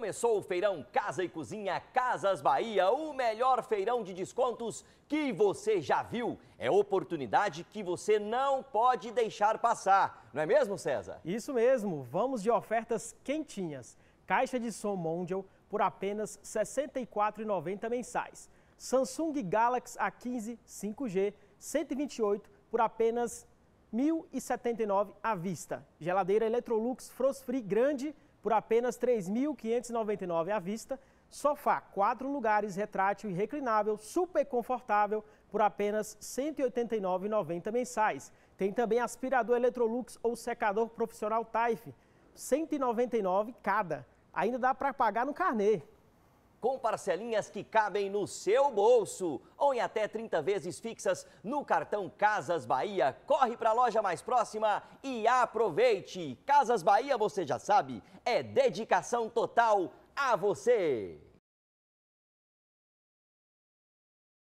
Começou o feirão Casa e Cozinha Casas Bahia, o melhor feirão de descontos que você já viu. É oportunidade que você não pode deixar passar, não é mesmo, César? Isso mesmo, vamos de ofertas quentinhas. Caixa de som Mondial por apenas R$ 64,90 mensais. Samsung Galaxy A15 5G 128 por apenas R$ 1.079 à vista. Geladeira Electrolux Frost Free Grande por apenas R$ 3.599 à vista, sofá, quatro lugares, retrátil e reclinável, super confortável, por apenas R$ 189,90 mensais. Tem também aspirador Electrolux ou secador profissional Taif, R$ 199 cada. Ainda dá para pagar no carnê com parcelinhas que cabem no seu bolso ou em até 30 vezes fixas no cartão Casas Bahia. Corre para a loja mais próxima e aproveite! Casas Bahia, você já sabe, é dedicação total a você!